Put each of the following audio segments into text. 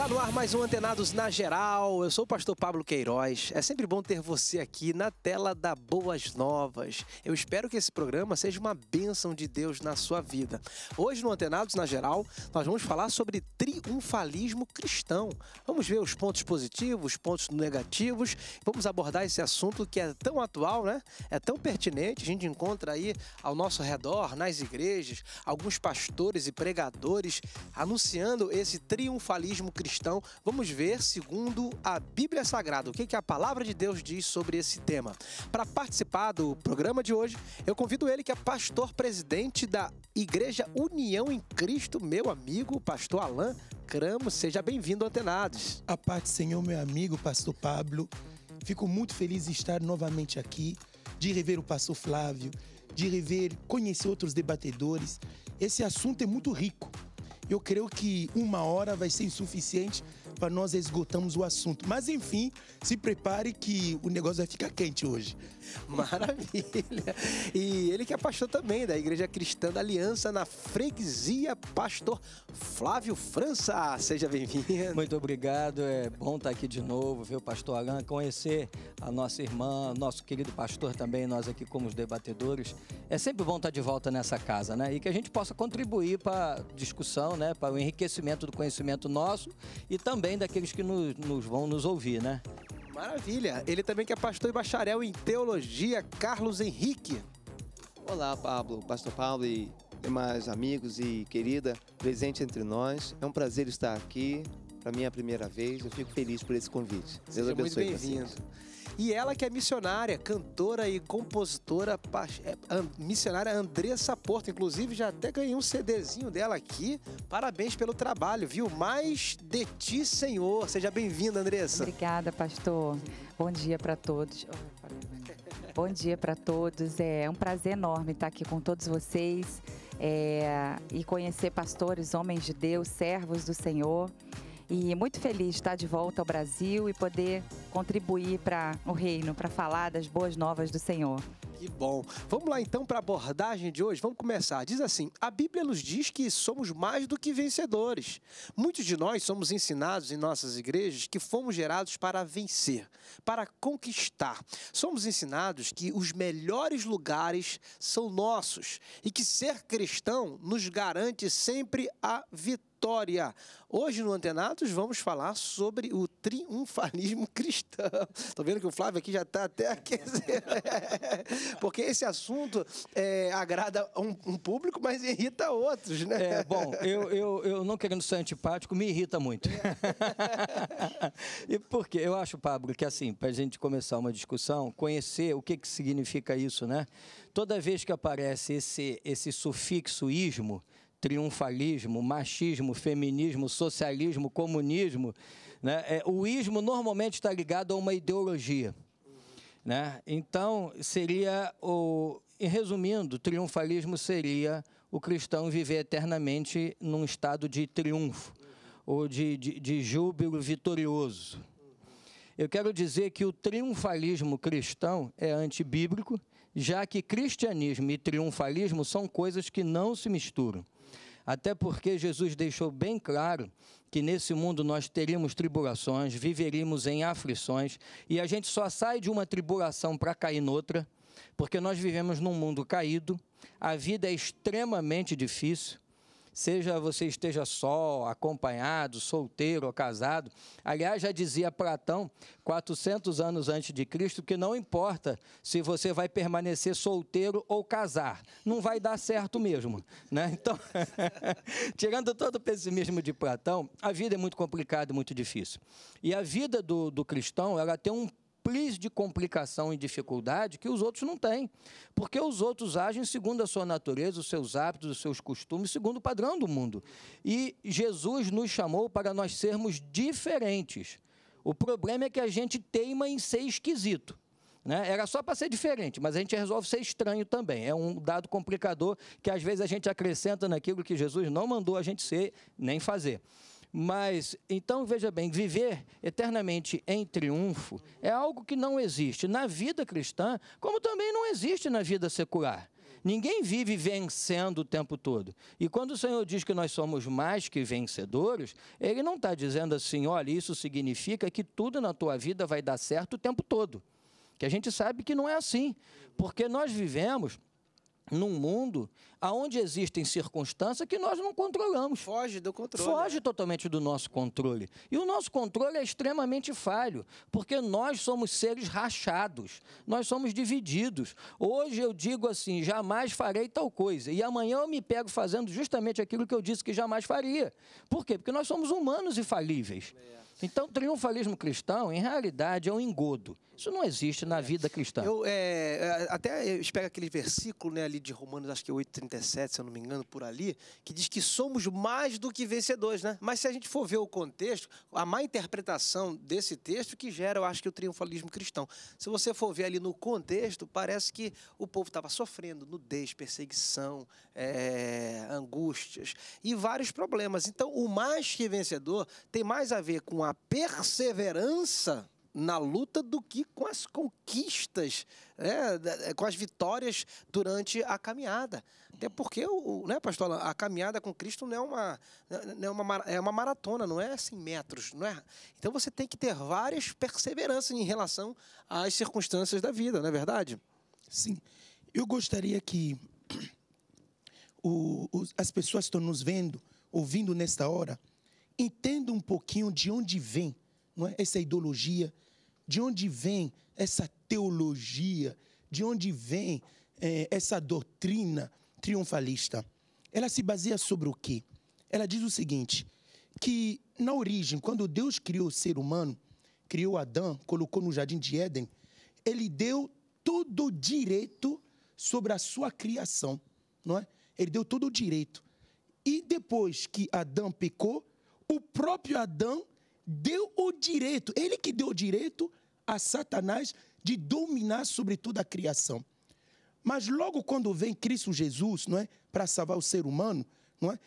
Tá no ar mais um Antenados na Geral. Eu sou o pastor Pablo Queiroz. É sempre bom ter você aqui na tela da Boas Novas. Eu espero que esse programa seja uma bênção de Deus na sua vida. Hoje no Antenados na Geral, nós vamos falar sobre triunfalismo cristão. Vamos ver os pontos positivos, os pontos negativos. Vamos abordar esse assunto que é tão atual, né? É tão pertinente. A gente encontra aí ao nosso redor, nas igrejas, alguns pastores e pregadores anunciando esse triunfalismo cristão cristão. Vamos ver, segundo a Bíblia Sagrada, o que, que a palavra de Deus diz sobre esse tema. Para participar do programa de hoje, eu convido ele, que é pastor presidente da Igreja União em Cristo, meu amigo, pastor Alain Cramo. Seja bem-vindo, Antenados. A parte do Senhor, meu amigo, pastor Pablo. Fico muito feliz de estar novamente aqui, de rever o pastor Flávio, de rever, conhecer outros debatedores. Esse assunto é muito rico eu creio que uma hora vai ser insuficiente para nós esgotamos o assunto. Mas enfim, se prepare que o negócio vai ficar quente hoje. Maravilha! E ele que é pastor também da Igreja Cristã da Aliança na Freguesia, pastor Flávio França. Seja bem-vindo. Muito obrigado, é bom estar aqui de novo, viu, pastor Alan? Conhecer a nossa irmã, nosso querido pastor também, nós aqui como os debatedores. É sempre bom estar de volta nessa casa, né? E que a gente possa contribuir para a discussão, né? Para o enriquecimento do conhecimento nosso e também também daqueles que nos, nos vão nos ouvir, né? Maravilha! Ele também que é pastor e bacharel em teologia, Carlos Henrique. Olá, Pablo, pastor Pablo e demais amigos e querida presente entre nós. É um prazer estar aqui. Para mim é a primeira vez, eu fico feliz por esse convite. Deus Seja abençoe muito bem-vindo. E ela que é missionária, cantora e compositora, é, missionária Andressa Porto. Inclusive, já até ganhei um CDzinho dela aqui. Parabéns pelo trabalho, viu? Mais de ti, Senhor. Seja bem-vinda, Andressa. Obrigada, pastor. Bom dia para todos. Bom dia para todos. É um prazer enorme estar aqui com todos vocês é, e conhecer pastores, homens de Deus, servos do Senhor. E muito feliz de estar de volta ao Brasil e poder contribuir para o reino, para falar das boas novas do Senhor. Que bom. Vamos lá então para a abordagem de hoje. Vamos começar. Diz assim: a Bíblia nos diz que somos mais do que vencedores. Muitos de nós somos ensinados em nossas igrejas que fomos gerados para vencer, para conquistar. Somos ensinados que os melhores lugares são nossos e que ser cristão nos garante sempre a vitória vitória. Hoje no Antenatos vamos falar sobre o triunfalismo cristão. Tô vendo que o Flávio aqui já está até aquecendo. Porque esse assunto é, agrada um, um, público, mas irrita outros, né? É, bom, eu, eu, eu não querendo ser antipático, me irrita muito. E e porque eu acho, Pablo, que assim, para a gente começar uma discussão, conhecer o que, que significa isso, né? Toda vez que aparece esse, esse sufixo ismo, triunfalismo, machismo, feminismo, socialismo, comunismo, né? É, o ismo normalmente está ligado a uma ideologia. Né? Então, seria o. resumindo, triunfalismo seria o cristão viver eternamente num estado de triunfo ou de, de, de júbilo vitorioso. Eu quero dizer que o triunfalismo cristão é antibíblico, já que cristianismo e triunfalismo são coisas que não se misturam. Até porque Jesus deixou bem claro que nesse mundo nós teríamos tribulações, viveríamos em aflições, e a gente só sai de uma tribulação para cair noutra, porque nós vivemos num mundo caído, a vida é extremamente difícil seja você esteja só, acompanhado, solteiro ou casado. Aliás, já dizia Platão, 400 anos antes de Cristo, que não importa se você vai permanecer solteiro ou casar, não vai dar certo mesmo, né? Então, tirando todo o pessimismo de Platão, a vida é muito complicada e muito difícil. E a vida do, do cristão, ela tem um de complicação e dificuldade que os outros não têm. Porque os outros agem segundo a sua natureza, os seus hábitos, os seus costumes, segundo o padrão do mundo. E Jesus nos chamou para nós sermos diferentes. O problema é que a gente teima em ser esquisito. Né? Era só para ser diferente, mas a gente resolve ser estranho também. É um dado complicador que às vezes a gente acrescenta naquilo que Jesus não mandou a gente ser nem fazer. Mas, então, veja bem, viver eternamente em triunfo é algo que não existe na vida cristã, como também não existe na vida secular. Ninguém vive vencendo o tempo todo. E quando o Senhor diz que nós somos mais que vencedores, Ele não está dizendo assim, olha, isso significa que tudo na tua vida vai dar certo o tempo todo. Que a gente sabe que não é assim. Porque nós vivemos num mundo aonde existem circunstâncias que nós não controlamos. Foge do controle. Foge né? totalmente do nosso controle. E o nosso controle é extremamente falho, porque nós somos seres rachados, nós somos divididos. Hoje eu digo assim, jamais farei tal coisa, e amanhã eu me pego fazendo justamente aquilo que eu disse que jamais faria. Por quê? Porque nós somos humanos e falíveis. É. Então, triunfalismo cristão, em realidade, é um engodo. Isso não existe na é. vida cristã. Eu é, é até eu aquele versículo né, ali de Romanos, acho que é 8,37, se eu não me engano, por ali, que diz que somos mais do que vencedores, né? Mas se a gente for ver o contexto, a má interpretação desse texto que gera, eu acho que, o triunfalismo cristão. Se você for ver ali no contexto, parece que o povo estava sofrendo nudez, perseguição, é, angústias e vários problemas. Então, o mais que vencedor tem mais a ver com a a perseverança na luta do que com as conquistas, né, eh, com as vitórias durante a caminhada. Até porque, o, né, pastor, a caminhada com Cristo não é uma, né, não é uma, é uma maratona, não é 100 assim, metros. Não é? Então você tem que ter várias perseveranças em relação às circunstâncias da vida, não é verdade? Sim. Eu gostaria que o, o, as pessoas que estão nos vendo, ouvindo nesta hora, entenda um pouquinho de onde vem não é? essa ideologia, de onde vem essa teologia, de onde vem é, essa doutrina triunfalista. Ela se baseia sobre o quê? Ela diz o seguinte: que na origem, quando Deus criou o ser humano, criou Adão, colocou no jardim de Éden, ele deu todo o direito sobre a sua criação, não é? Ele deu todo o direito. E depois que Adão pecou, o próprio Adão deu o direito, ele que deu o direito a Satanás de dominar sobre toda a criação. Mas logo quando vem Cristo Jesus, não é, para salvar o ser humano, não é?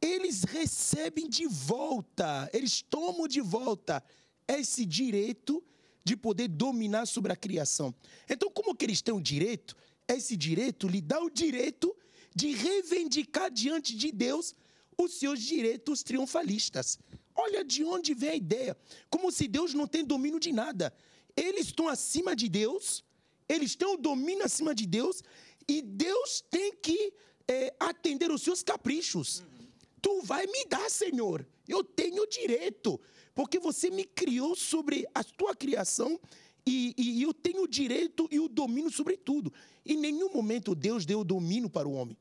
Eles recebem de volta, eles tomam de volta esse direito de poder dominar sobre a criação. Então, como que eles têm o direito? Esse direito lhe dá o direito de reivindicar diante de Deus os seus direitos triunfalistas. Olha de onde vem a ideia. Como se Deus não tem domínio de nada. Eles estão acima de Deus, eles têm o domínio acima de Deus, e Deus tem que é, atender os seus caprichos. Uhum. Tu vai me dar, Senhor. Eu tenho direito, porque você me criou sobre a tua criação e, e eu tenho o direito e o domínio sobre tudo. Em nenhum momento Deus deu o domínio para o homem.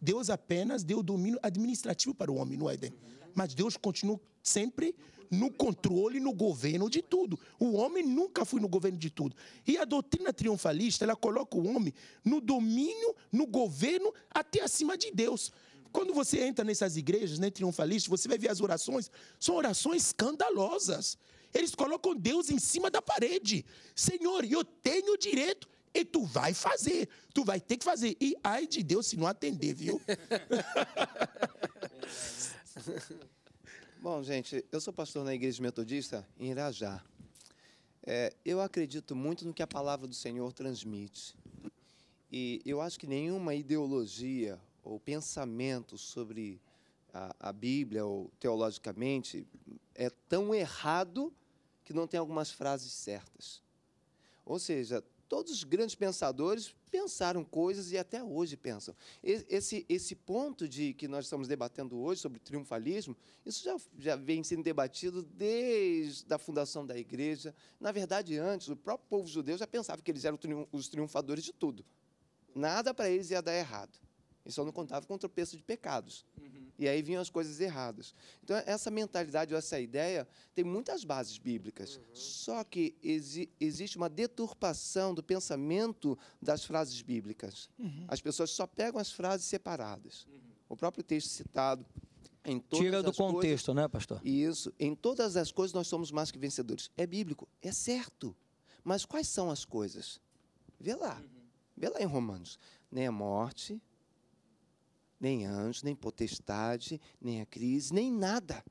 Deus apenas deu domínio administrativo para o homem no Éden. Mas Deus continua sempre no controle, no governo de tudo. O homem nunca foi no governo de tudo. E a doutrina triunfalista, ela coloca o homem no domínio, no governo, até acima de Deus. Quando você entra nessas igrejas né, triunfalistas, você vai ver as orações, são orações escandalosas. Eles colocam Deus em cima da parede. Senhor, eu tenho direito e tu vai fazer. Tu vai ter que fazer. E ai de Deus se não atender, viu? Bom, gente, eu sou pastor na Igreja Metodista em Irajá. É, eu acredito muito no que a palavra do Senhor transmite. E eu acho que nenhuma ideologia ou pensamento sobre a, a Bíblia ou teologicamente é tão errado que não tem algumas frases certas. Ou seja, Todos os grandes pensadores pensaram coisas e até hoje pensam. Esse, esse ponto de que nós estamos debatendo hoje sobre triunfalismo, isso já, já vem sendo debatido desde a fundação da igreja. Na verdade, antes, o próprio povo judeu já pensava que eles eram os triunfadores de tudo. Nada para eles ia dar errado. E só não contava com o tropeço de pecados. Uhum. E aí vinham as coisas erradas. Então, essa mentalidade, ou essa ideia, tem muitas bases bíblicas. Uhum. Só que exi existe uma deturpação do pensamento das frases bíblicas. Uhum. As pessoas só pegam as frases separadas. Uhum. O próprio texto citado. Em todas Tira do contexto, coisas, né, pastor? Isso. Em todas as coisas nós somos mais que vencedores. É bíblico, é certo. Mas quais são as coisas? Vê lá. Uhum. Vê lá em Romanos. Nem a morte, nem anjo, nem potestade, nem a crise, nem nada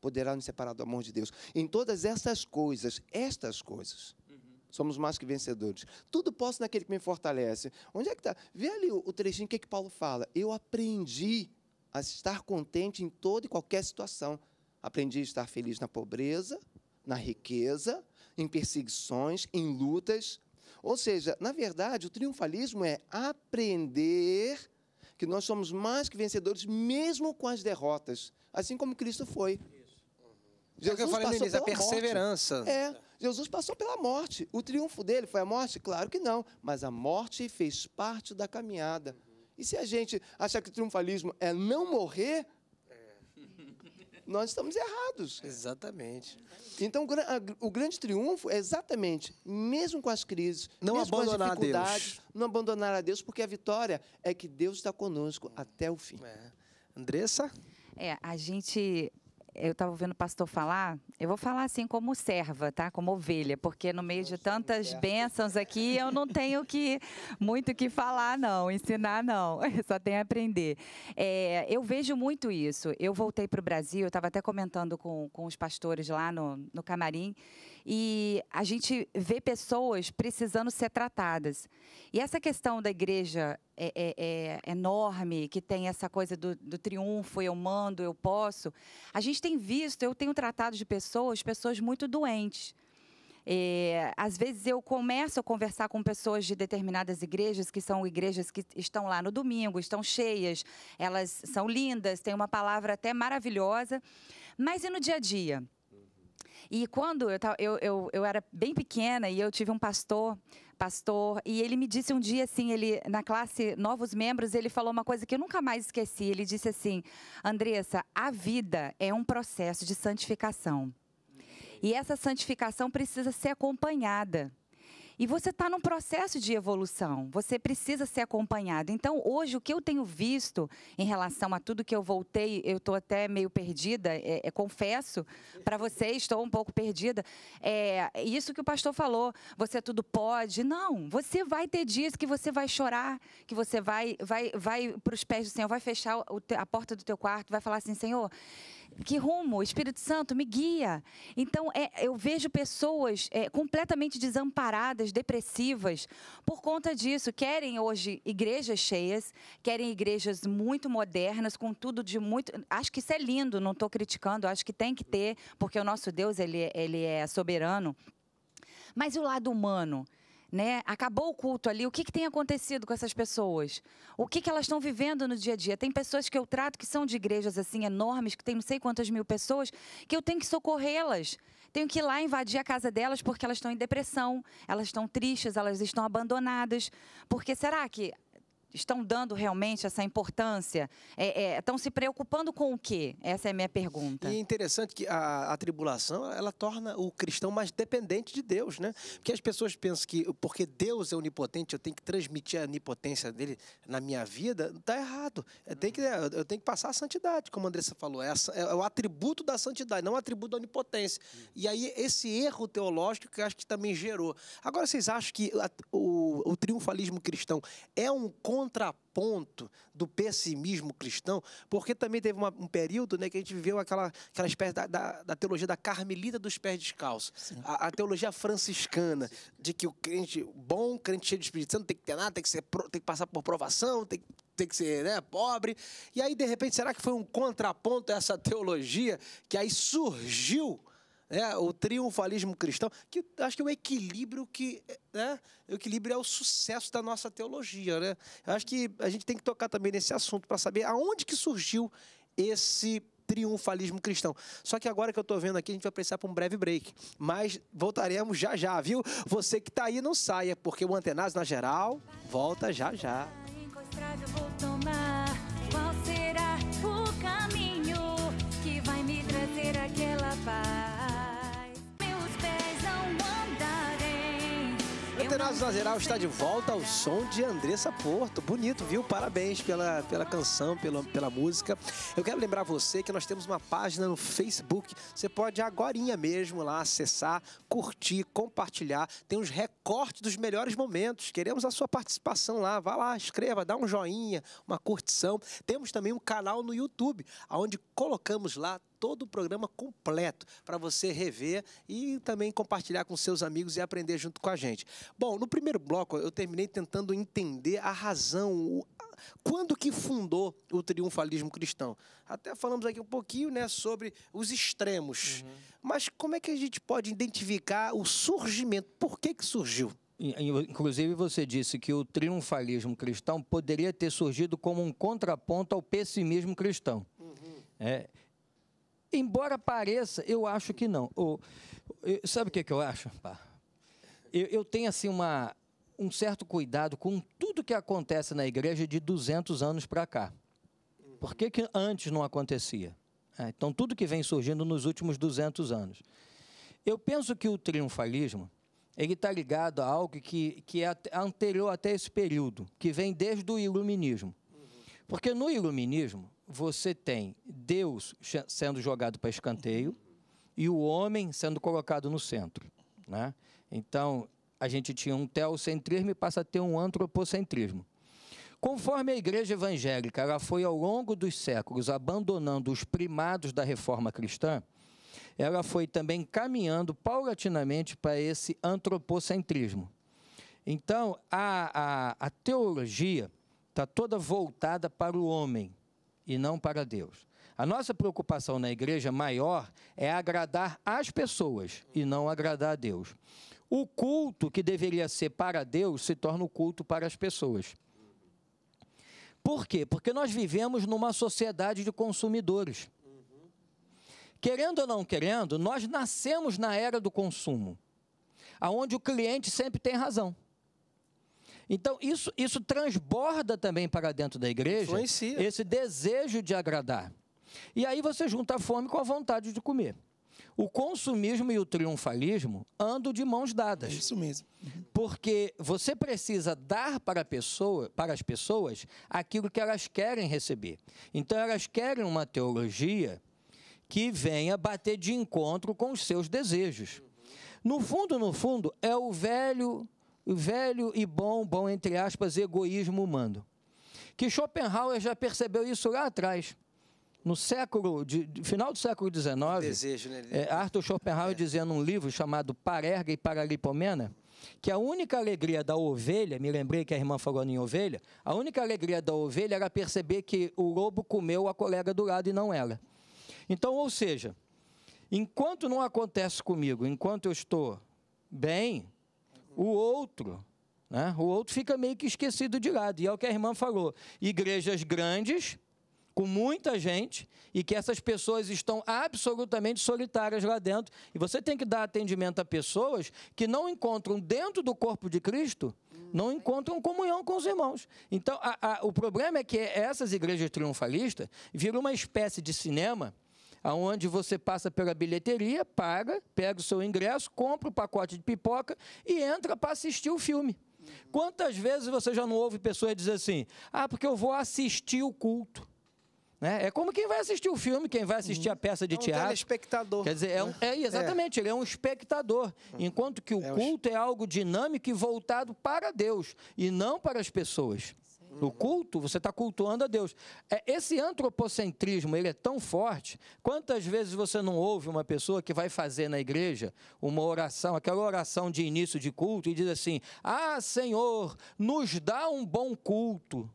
poderá nos separar do amor de Deus. Em todas essas coisas, estas coisas, uhum. somos mais que vencedores. Tudo posso naquele que me fortalece. Onde é que está? Vê ali o trechinho que, é que Paulo fala. Eu aprendi a estar contente em toda e qualquer situação. Aprendi a estar feliz na pobreza, na riqueza, em perseguições, em lutas. Ou seja, na verdade, o triunfalismo é aprender que nós somos mais que vencedores, mesmo com as derrotas, assim como Cristo foi. Jesus é que eu falei no é a perseverança. Morte. É, Jesus passou pela morte. O triunfo dele foi a morte? Claro que não, mas a morte fez parte da caminhada. E se a gente achar que o triunfalismo é não morrer, nós estamos errados. Exatamente. Então, o grande triunfo é exatamente, mesmo com as crises, não abandonar com dificuldades, a Deus. não abandonar a Deus, porque a vitória é que Deus está conosco até o fim. É. Andressa? É, a gente eu estava ouvindo o pastor falar, eu vou falar assim como serva, tá? Como ovelha, porque no meio de tantas bênçãos aqui eu não tenho que muito que falar não, ensinar não, só tenho a aprender. É, eu vejo muito isso. Eu voltei para o Brasil, eu estava até comentando com, com os pastores lá no, no camarim e a gente vê pessoas precisando ser tratadas. E essa questão da igreja é, é, é, é enorme, que tem essa coisa do, do, triunfo, eu mando, eu posso. A gente tem visto, eu tenho tratado de pessoas, pessoas muito doentes. É, às vezes eu começo a conversar com pessoas de determinadas igrejas, que são igrejas que estão lá no domingo, estão cheias, elas são lindas, têm uma palavra até maravilhosa, mas e no dia a dia? E quando eu, eu, eu, eu era bem pequena e eu tive um pastor pastor, e ele me disse um dia assim, ele na classe novos membros, ele falou uma coisa que eu nunca mais esqueci. Ele disse assim: "Andressa, a vida é um processo de santificação. E essa santificação precisa ser acompanhada. E você está num processo de evolução, você precisa ser acompanhado. Então, hoje, o que eu tenho visto em relação a tudo que eu voltei, eu estou até meio perdida, é, é, confesso para vocês, estou um pouco perdida. É isso que o pastor falou: você tudo pode. Não, você vai ter dias que você vai chorar, que você vai, vai, vai para os pés do Senhor, vai fechar a porta do teu quarto, vai falar assim: Senhor, que rumo? O Espírito Santo me guia. Então, é, eu vejo pessoas é, completamente desamparadas, depressivas, por conta disso. Querem hoje igrejas cheias, querem igrejas muito modernas, com tudo de muito. Acho que isso é lindo, não estou criticando, acho que tem que ter, porque o nosso Deus ele, ele é soberano. Mas e o lado humano? Né? Acabou o culto ali. O que, que tem acontecido com essas pessoas? O que, que elas estão vivendo no dia a dia? Tem pessoas que eu trato que são de igrejas assim enormes, que tem não sei quantas mil pessoas, que eu tenho que socorrê-las. Tenho que ir lá invadir a casa delas porque elas estão em depressão, elas estão tristes, elas estão abandonadas. Porque será que estão dando realmente essa importância? É, é, estão se preocupando com o quê? Essa é a minha pergunta. E é interessante que a, a tribulação, ela torna o cristão mais dependente de Deus, né? Porque as pessoas pensam que porque Deus é onipotente, eu tenho que transmitir a onipotência dele na minha vida, está errado. Eu tenho, que, uhum. eu tenho que passar a santidade, como a Andressa falou. É, a, é, é o atributo da santidade, não o atributo da onipotência. Uhum. E aí, esse erro teológico que eu acho que também gerou. Agora, vocês acham que a, o, o triunfalismo cristão é um contra contraponto do pessimismo cristão, porque também teve uma, um período né, que a gente viveu aquela, aquela espécie da, da, da teologia da carmelita dos pés descalços, a, a, teologia franciscana, de que o crente bom, crente cheio de Espírito Santo, tem que ter nada, tem que, ser, tem que passar por provação, tem que tem que ser né, pobre. E aí, de repente, será que foi um contraponto a essa teologia que aí surgiu né? o triunfalismo cristão, que acho que é o equilíbrio que. Né? O equilíbrio é o sucesso da nossa teologia. Né? Acho que a gente tem que tocar também nesse assunto para saber aonde que surgiu esse triunfalismo cristão. Só que agora que eu estou vendo aqui, a gente vai precisar para um breve break. Mas voltaremos já já, viu? Você que está aí não saia, porque o Antenaz na geral volta já já. Tá Encontrado Renato Nazeral está de volta ao som de Andressa Porto. Bonito, viu? Parabéns pela, pela canção, pela, pela música. Eu quero lembrar você que nós temos uma página no Facebook. Você pode agora mesmo lá acessar, curtir, compartilhar. Tem os recortes dos melhores momentos. Queremos a sua participação lá. Vá lá, escreva, dá um joinha, uma curtição. Temos também um canal no YouTube, onde colocamos lá todo o programa completo para você rever e também compartilhar com seus amigos e aprender junto com a gente. Bom, no primeiro bloco eu terminei tentando entender a razão, o, quando que fundou o triunfalismo cristão? Até falamos aqui um pouquinho né, sobre os extremos. Uhum. Mas como é que a gente pode identificar o surgimento? Por que, que surgiu? Inclusive, você disse que o triunfalismo cristão poderia ter surgido como um contraponto ao pessimismo cristão. Uhum. É, Embora pareça, eu acho que não. eu, sabe o que, que eu acho? Eu, eu tenho assim uma, um certo cuidado com tudo que acontece na igreja de 200 anos para cá. Por que, que antes não acontecia? É, então, tudo que vem surgindo nos últimos 200 anos. Eu penso que o triunfalismo ele está ligado a algo que, que é anterior até esse período, que vem desde o iluminismo. Porque no iluminismo, você tem Deus sendo jogado para escanteio e o homem sendo colocado no centro. Né? Então, a gente tinha um teocentrismo e passa a ter um antropocentrismo. Conforme a igreja evangélica ela foi ao longo dos séculos abandonando os primados da reforma cristã, ela foi também caminhando paulatinamente para esse antropocentrismo. Então, a, a, a teologia está toda voltada para o homem, e não para Deus. A nossa preocupação na igreja maior é agradar as pessoas e não agradar a Deus. O culto que deveria ser para Deus se torna o culto para as pessoas. Por quê? Porque nós vivemos numa sociedade de consumidores. Querendo ou não querendo, nós nascemos na era do consumo, aonde o cliente sempre tem razão. Então, isso, isso transborda também para dentro da igreja Influencia. esse desejo de agradar. E aí você junta a fome com a vontade de comer. O consumismo e o triunfalismo andam de mãos dadas. É isso mesmo. Uhum. Porque você precisa dar para, pessoa, para as pessoas aquilo que elas querem receber. Então, elas querem uma teologia que venha bater de encontro com os seus desejos. No fundo, no fundo, é o velho velho e bom, bom entre aspas, egoísmo humano. Que Schopenhauer já percebeu isso lá atrás no século de, final do século XIX, desejo, né? é, Arthur Schopenhauer é. dizia num livro chamado Parerga e Paralipomena que a única alegria da ovelha, me lembrei que a irmã falou em ovelha, a única alegria da ovelha era perceber que o lobo comeu a colega do lado e não ela. Então, ou seja, enquanto não acontece comigo, enquanto eu estou bem, o outro. Né? O outro fica meio que esquecido de lado. E é o que a irmã falou: igrejas grandes, com muita gente, e que essas pessoas estão absolutamente solitárias lá dentro. E você tem que dar atendimento a pessoas que não encontram dentro do corpo de Cristo. Não encontram comunhão com os irmãos. Então, a, a, o problema é que essas igrejas triunfalistas viram uma espécie de cinema aonde você passa pela bilheteria, paga, pega o seu ingresso, compra o pacote de pipoca e entra para assistir o filme. Quantas vezes você já não ouve pessoas dizer assim: ah, porque eu vou assistir o culto? Né? É como quem vai assistir o filme, quem vai assistir a uhum. peça de é um teatro. Telespectador. Quer dizer, é, um, né? é exatamente, é. ele é um espectador. Uhum. Enquanto que o é, culto é algo dinâmico e voltado para Deus e não para as pessoas. No culto, você está cultuando a Deus. É, esse antropocentrismo ele é tão forte. Quantas vezes você não ouve uma pessoa que vai fazer na igreja uma oração, aquela oração de início de culto, e diz assim: Ah, Senhor, nos dá um bom culto.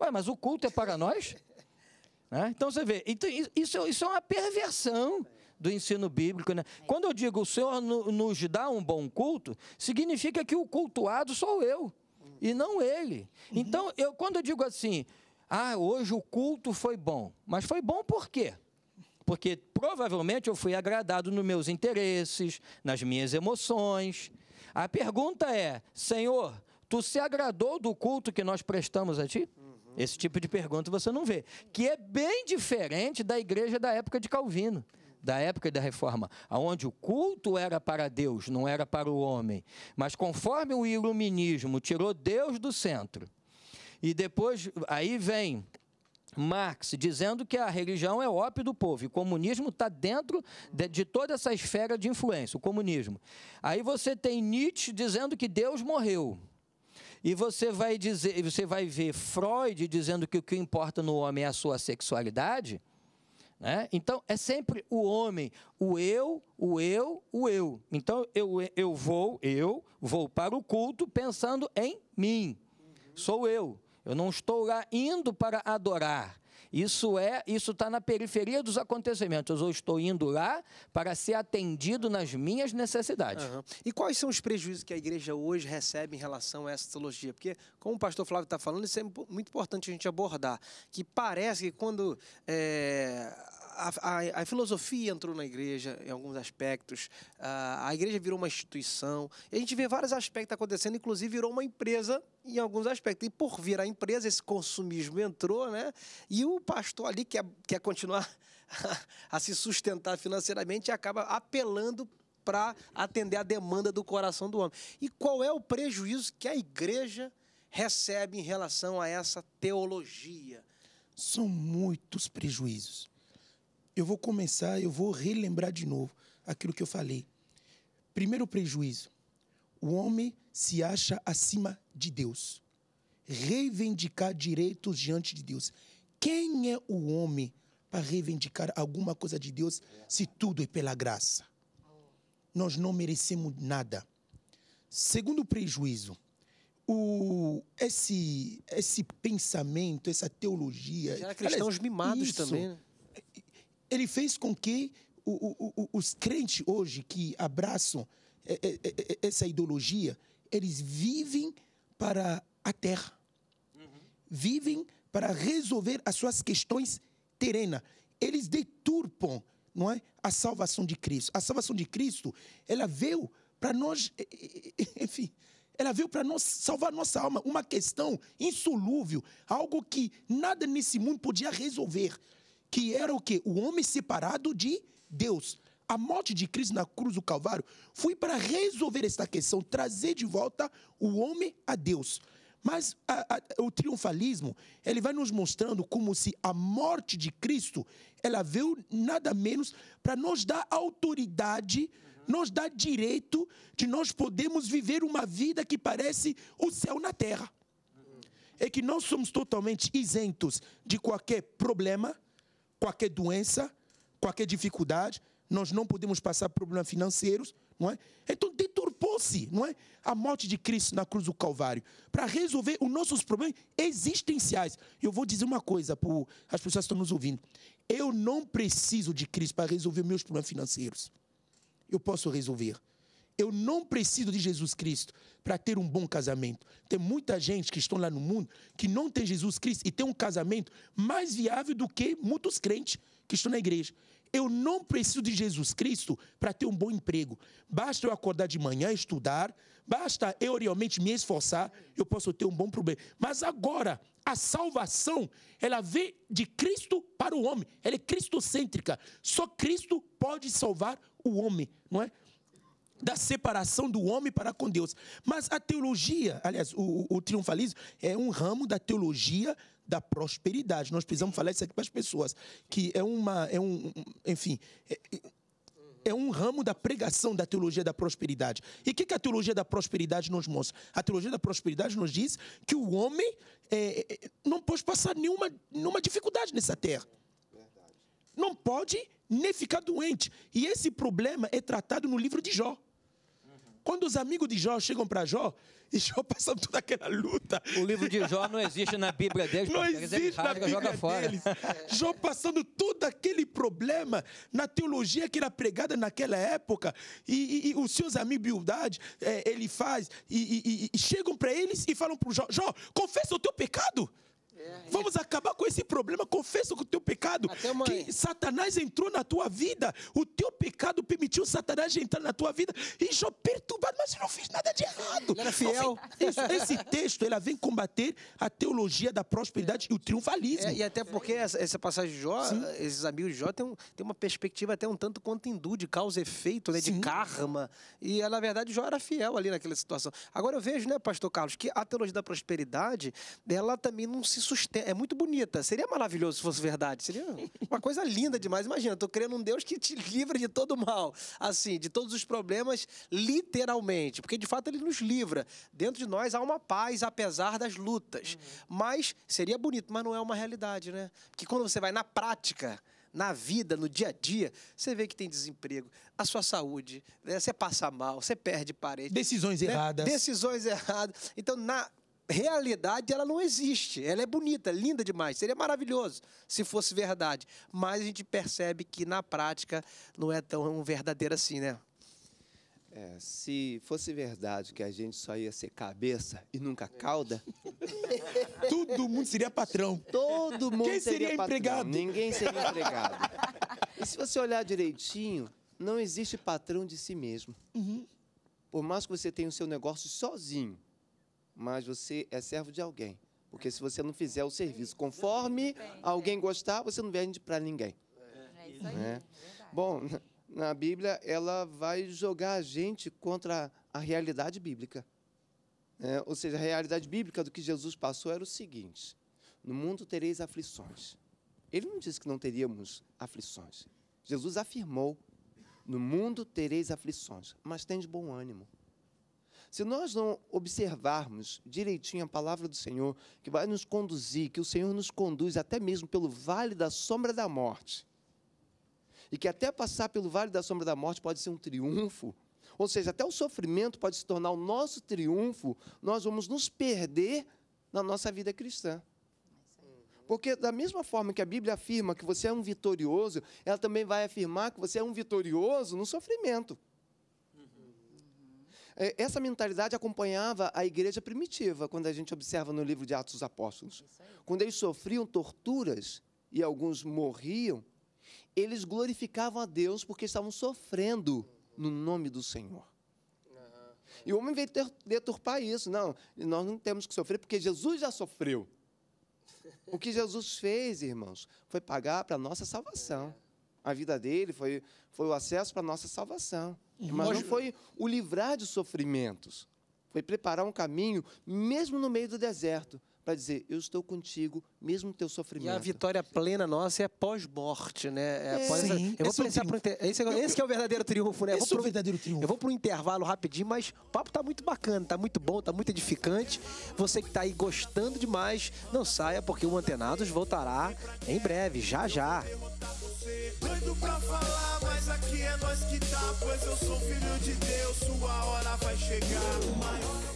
Ué, mas o culto é para nós? né? Então você vê, então, isso, isso é uma perversão do ensino bíblico. Né? Quando eu digo o Senhor nos dá um bom culto, significa que o cultuado sou eu e não ele. Uhum. Então, eu, quando eu digo assim, ah, hoje o culto foi bom, mas foi bom por quê? Porque provavelmente eu fui agradado nos meus interesses, nas minhas emoções. A pergunta é: Senhor, tu se agradou do culto que nós prestamos a ti? Uhum. Esse tipo de pergunta você não vê. Que é bem diferente da igreja da época de Calvino da época da reforma, aonde o culto era para Deus, não era para o homem. Mas conforme o iluminismo tirou Deus do centro, e depois aí vem Marx dizendo que a religião é ópio do povo, e o comunismo está dentro de, de, toda essa esfera de influência, o comunismo. Aí você tem Nietzsche dizendo que Deus morreu. E você vai dizer, você vai ver Freud dizendo que o que importa no homem é a sua sexualidade. Né? Então, é sempre o homem, o eu, o eu, o eu. Então, eu, eu vou, eu vou para o culto pensando em mim. Uhum. Sou eu. Eu não estou lá indo para adorar. Isso é, isso está na periferia dos acontecimentos. Eu estou indo lá para ser atendido nas minhas necessidades. Uhum. E quais são os prejuízos que a igreja hoje recebe em relação a essa teologia? Porque, como o pastor Flávio está falando, isso é muito importante a gente abordar. Que parece que quando é, a, a, filosofia entrou na igreja em alguns aspectos, a, a igreja virou uma instituição, a gente vê vários aspectos acontecendo, inclusive virou uma empresa em alguns aspectos. E por virar empresa, esse consumismo entrou, né? E o pastor ali quer, quer continuar a se sustentar financeiramente e acaba apelando para atender a demanda do coração do homem. E qual é o prejuízo que a igreja recebe em relação a essa teologia? São muitos prejuízos eu vou começar, eu vou relembrar de novo aquilo que eu falei. Primeiro prejuízo: o homem se acha acima de Deus. Reivindicar direitos diante de Deus. Quem é o homem para reivindicar alguma coisa de Deus se tudo é pela graça? Nós não merecemos nada. Segundo prejuízo, o, esse, esse pensamento, essa teologia. Já cristãos aliás, mimados isso, também. Né? ele fez com que o, o, os crentes hoje que abraçam é, é, é, essa ideologia, eles vivem para a terra. Uhum. Vivem para resolver as suas questões terrenas. Eles deturpam não é, a salvação de Cristo. A salvação de Cristo, ela veio para nós, enfim, ela veio para nós salvar nossa alma, uma questão insolúvel, algo que nada nesse mundo podia resolver que era o quê? O homem separado de Deus. A morte de Cristo na cruz do Calvário foi para resolver esta questão, trazer de volta o homem a Deus. Mas a, a, o triunfalismo, ele vai nos mostrando como se a morte de Cristo, ela veio nada menos para nos dar autoridade, uhum. nos dar direito de nós podermos viver uma vida que parece o céu na terra. Uhum. É que nós somos totalmente isentos de qualquer problema, qualquer doença, qualquer dificuldade, nós não podemos passar problemas financeiros, não é? Então deturpou-se, não é? A morte de Cristo na cruz do Calvário para resolver os nossos problemas existenciais. Eu vou dizer uma coisa para as pessoas que estão nos ouvindo. Eu não preciso de Cristo para resolver meus problemas financeiros. Eu posso resolver. Eu não preciso de Jesus Cristo para ter um bom casamento. Tem muita gente que estão lá no mundo que não tem Jesus Cristo e tem um casamento mais viável do que muitos crentes que estão na igreja. Eu não preciso de Jesus Cristo para ter um bom emprego. Basta eu acordar de manhã, estudar, basta eu realmente me esforçar, eu posso ter um bom problema. Mas agora, a salvação, ela vem de Cristo para o homem. Ela é cristocêntrica. Só Cristo pode salvar o homem, não é? da separação do homem para com Deus. Mas a teologia, aliás, o, o, triunfalismo é um ramo da teologia da prosperidade. Nós precisamos falar isso aqui para as pessoas, que é uma, é um, enfim, é, é, é um ramo da pregação da teologia da prosperidade. E o que, que, a teologia da prosperidade nos mostra? A teologia da prosperidade nos diz que o homem é, é não pode passar nenhuma, nenhuma dificuldade nessa terra. Não pode nem ficar doente. E esse problema é tratado no livro de Jó. Quando os amigos de Jó chegam para Jó, e Jó passa toda aquela luta. O livro de Jó não existe na Bíblia deles. Não existe rasga, na Bíblia fora. deles. É. Jó passando todo aquele problema na teologia que era pregada naquela época. E, e, e os seus amigos de humildade, é, ele faz. E, e chegam para eles e falam para Jó, Jó, confessa o teu pecado. É, Vamos é. acabar com esse problema. Confessa o teu pecado. Até, que Satanás entrou na tua vida. O teu pecado permitiu Satanás entrar na tua vida e Jó perturbado. Mas eu não fiz nada de errado. Ele era fiel. Esse, esse texto ela vem combater a teologia da prosperidade é. e o triunfalismo. É, e até porque essa, passagem de Jó, Sim. esses amigos de Jó tem, um, tem uma perspectiva até um tanto quanto hindu de causa e efeito, né, de karma. E ah, na verdade Jó era fiel ali naquela situação. Agora eu vejo, né, Pastor Carlos, que a teologia da prosperidade ela também não se sustenta. É muito bonita. Seria maravilhoso se fosse verdade. Seria uma coisa linda demais. Imagina, tô crendo um Deus que te livra de todo mal, assim, de todos os problemas, literalmente. Porque de fato ele nos livra. Dentro de nós há uma paz, apesar das lutas. Uhum. Mas seria bonito, mas não é uma realidade, né? Porque quando você vai na prática, na vida, no dia a dia, você vê que tem desemprego, a sua saúde, né? você passa mal, você perde parede. Decisões né? erradas. Decisões erradas. Então, na realidade ela não existe. Ela é bonita, linda demais, seria maravilhoso se fosse verdade. Mas a gente percebe que na prática não é tão verdadeira assim, né? É, se fosse verdade que a gente só ia ser cabeça e nunca cauda, todo mundo seria patrão. Todo mundo Quem seria, seria empregado? Ninguém seria empregado. e se você olhar direitinho, não existe patrão de si mesmo. Uhum. Por mais que você tenha o seu negócio sozinho, mas você é servo de alguém. Porque se você não fizer o é serviço conforme alguém gostar, você não vende para ninguém. É, é isso né? aí. É bom, na Bíblia, ela vai jogar a gente contra a realidade bíblica. É, ou seja, a realidade bíblica do que Jesus passou era o seguinte: no mundo tereis aflições. Ele não disse que não teríamos aflições. Jesus afirmou: no mundo tereis aflições, mas tende bom ânimo. Se nós não observarmos direitinho a palavra do Senhor, que vai nos conduzir, que o Senhor nos conduz até mesmo pelo vale da sombra da morte, e que até passar pelo vale da sombra da morte pode ser um triunfo, ou seja, até o sofrimento pode se tornar o nosso triunfo, nós vamos nos perder na nossa vida cristã. Porque, da mesma forma que a Bíblia afirma que você é um vitorioso, ela também vai afirmar que você é um vitorioso no sofrimento. É, essa mentalidade acompanhava a igreja primitiva, quando a gente observa no livro de Atos dos Apóstolos. Quando eles sofriam torturas e alguns morriam, eles glorificavam a Deus porque estavam sofrendo no nome do Senhor. E o homem veio deturpar isso. Não, nós não temos que sofrer porque Jesus já sofreu. O que Jesus fez, irmãos, foi pagar para a nossa salvação. É. A vida dele foi, foi o acesso para a nossa salvação. Mas não foi o livrar de sofrimentos, foi preparar um caminho, mesmo no meio do deserto, para dizer: Eu estou contigo, mesmo no teu sofrimento. E a vitória plena nossa é pós-morte, né? É, é. Pós Sim, eu vou esse, é inter... esse, é eu, esse é o verdadeiro triunfo, né? Esse é o verdadeiro triunfo. Eu vou para um intervalo rapidinho, mas o papo está muito bacana, está muito bom, está muito edificante. Você que está aí gostando demais, não saia, porque o Antenados voltará em breve, já já. Eu vou você, doido pra falar, mas aqui é nós que tá, pois eu sou filho de Deus, sua hora vai chegar. maior é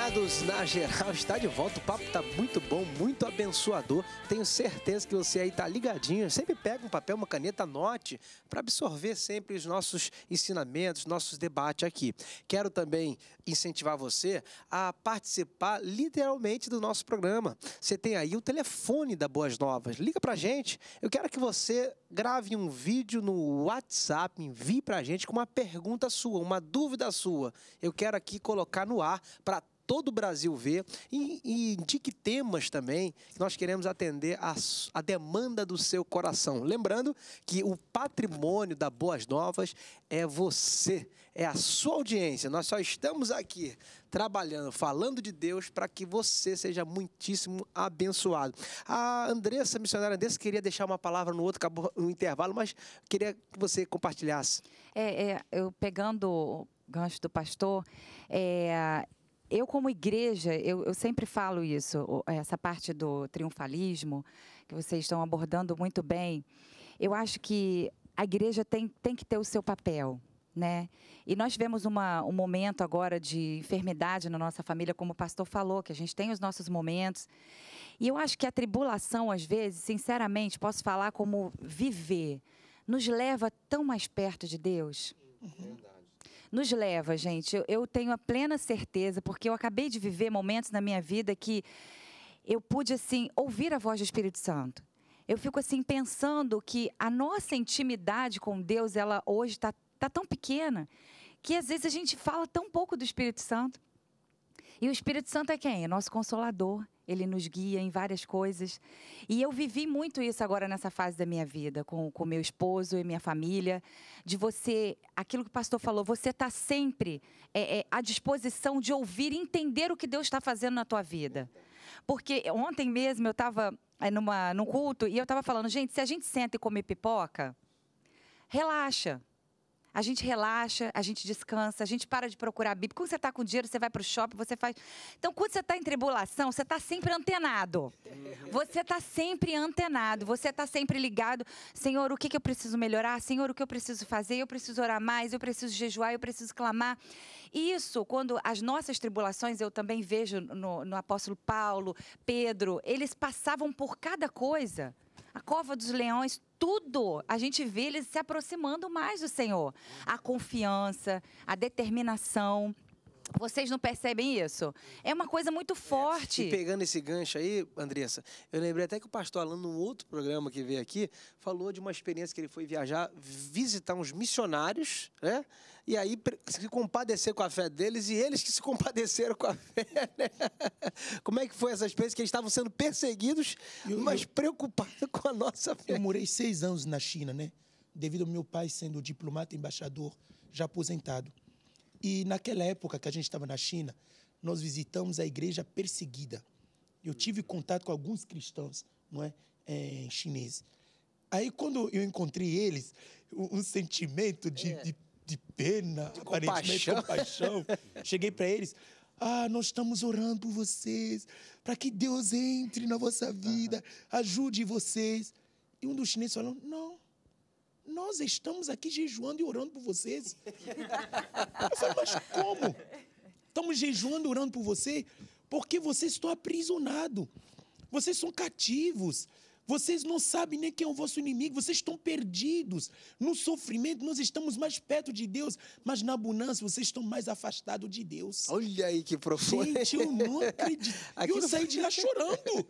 Recados na geral está de volta. O papo está muito bom, muito abençoador. Tenho certeza que você aí está ligadinho. Sempre pega um papel, uma caneta, note para absorver sempre os nossos ensinamentos, nossos debates aqui. Quero também incentivar você a participar literalmente do nosso programa. Você tem aí o telefone da Boas Novas. Liga para gente. Eu quero que você grave um vídeo no WhatsApp, envie para gente com uma pergunta sua, uma dúvida sua. Eu quero aqui colocar no ar para todo o Brasil ver e, e indique temas também que nós queremos atender a, a demanda do seu coração. Lembrando que o patrimônio da Boas Novas é você, é a sua audiência. Nós só estamos aqui trabalhando, falando de Deus para que você seja muitíssimo abençoado. A Andressa, missionária Andressa, queria deixar uma palavra no outro, acabou no intervalo, mas queria que você compartilhasse. É, é eu pegando o gancho do pastor, é, eu, como igreja, eu, eu, sempre falo isso, essa parte do triunfalismo, que vocês estão abordando muito bem. Eu acho que a igreja tem, tem que ter o seu papel. Né? E nós tivemos uma, um momento agora de enfermidade na nossa família, como o pastor falou, que a gente tem os nossos momentos. E eu acho que a tribulação, às vezes, sinceramente, posso falar como viver, nos leva tão mais perto de Deus. Uhum nos leva, gente. Eu, eu tenho a plena certeza, porque eu acabei de viver momentos na minha vida que eu pude, assim, ouvir a voz do Espírito Santo eu fico assim pensando que a nossa intimidade com Deus, ela hoje está tá tão pequena, que às vezes a gente fala tão pouco do Espírito Santo. E o Espírito Santo é quem? É nosso consolador ele nos guia em várias coisas. E eu vivi muito isso agora nessa fase da minha vida, com o meu esposo e minha família, de você, aquilo que o pastor falou, você está sempre é, é, à disposição de ouvir e entender o que Deus está fazendo na tua vida. Porque ontem mesmo eu estava é, numa, num culto e eu estava falando, gente, se a gente senta e come pipoca, relaxa. A gente relaxa, a gente descansa, a gente para de procurar a Bíblia. Quando você está com dinheiro, você vai para o shopping, você faz. Então, quando você está em tribulação, você está uhum. tá sempre antenado. Você está sempre antenado, você está sempre ligado. Senhor, o que, que eu preciso melhorar? Senhor, o que eu preciso fazer? Eu preciso orar mais, eu preciso jejuar, eu preciso clamar. isso, quando as nossas tribulações, eu também vejo no, no apóstolo Paulo, Pedro, eles passavam por cada coisa. A cova dos leões, tudo, a gente vê eles se aproximando mais do Senhor. A confiança, a determinação, vocês não percebem isso? É uma coisa muito é, forte. É. E pegando esse gancho aí, Andressa, eu lembrei até que o pastor Alan, num outro programa que veio aqui, falou de uma experiência que ele foi viajar, visitar uns missionários, né? E aí se compadecer com a fé deles e eles que se compadeceram com a fé. Né? Como é que foi essa experiência? Que eles estavam sendo perseguidos, eu, mas eu, preocupados com a nossa fé. Eu morei seis anos na China, né? Devido ao meu pai sendo diplomata, embaixador, já aposentado. E naquela época que a gente estava na China, nós visitamos a igreja perseguida. Eu tive contato com alguns cristãos, não é, é chineses. Aí quando eu encontrei eles, um, um sentimento de, é. de, de, pena, de aparentemente compaixão. compaixão. Cheguei para eles, ah, nós estamos orando por vocês, para que Deus entre na vossa vida, ajude vocês. E um dos chineses falou, não, nós estamos aqui jejuando e orando por vocês. Eu falei, mas como? Estamos jejuando e orando por você porque vocês estão aprisionados. Vocês são cativos. Vocês não sabem nem quem é o vosso inimigo, vocês estão perdidos. No sofrimento, nós estamos mais perto de Deus, mas na bonança, vocês estão mais afastados de Deus. Olha aí que profundo. Gente, eu não acredito. eu saí de lá chorando.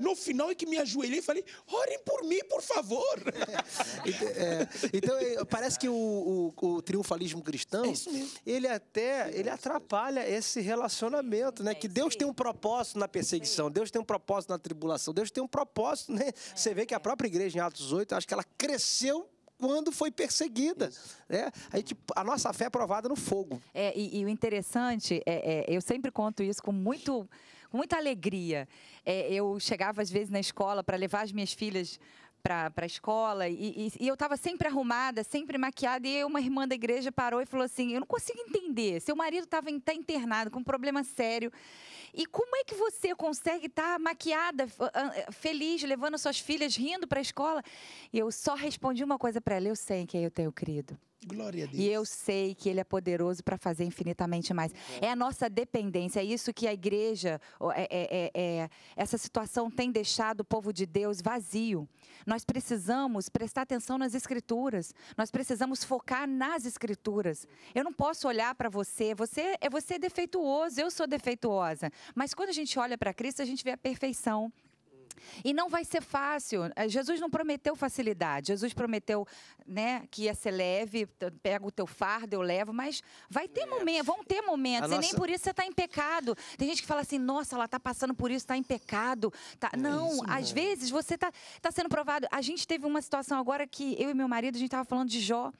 No final é que me ajoelhei e falei: orem por mim, por favor. É, então, é, parece que o, o, o triunfalismo cristão, é ele até ele atrapalha esse relacionamento, né? É que Deus tem um propósito na perseguição, é Deus tem um propósito na tribulação, Deus tem um propósito né, você vê que a é. própria igreja em Atos 8, acho que ela cresceu quando foi perseguida. Né? A, gente, tipo, a, nossa fé é provada no fogo. É, e, e o interessante, é, é, eu sempre conto isso com muito, muita alegria. É, eu chegava às vezes na escola para levar as minhas filhas para a escola e, e, e eu estava sempre arrumada, sempre maquiada e uma irmã da igreja parou e falou assim, eu não consigo entender, seu marido estava tá internado com um problema sério e como é que você consegue estar tá maquiada, feliz, levando suas filhas rindo para a escola? E eu só respondi uma coisa para ela, eu sei que eu tenho querido Glória a Deus. E eu sei que Ele é poderoso para fazer infinitamente mais. É. é. a nossa dependência, é isso que a igreja, é é, é, é, essa situação tem deixado o povo de Deus vazio. Nós precisamos prestar atenção nas Escrituras, nós precisamos focar nas Escrituras. Eu não posso olhar para você, você é você é defeituoso, eu sou defeituosa. Mas quando a gente olha para Cristo, a gente vê a perfeição e não vai ser fácil. Eh, Jesus não prometeu facilidade. Jesus prometeu, né, que ia ser leve, pega o teu fardo, eu levo, mas vai ter é. momentos, vão ter momentos. e nem por isso você está em pecado. Tem gente que fala assim, nossa, ela está passando por isso, está em pecado. Tá... É não, isso, às vezes você está tá sendo provado. A gente teve uma situação agora que eu e meu marido, a gente estava falando de Jó.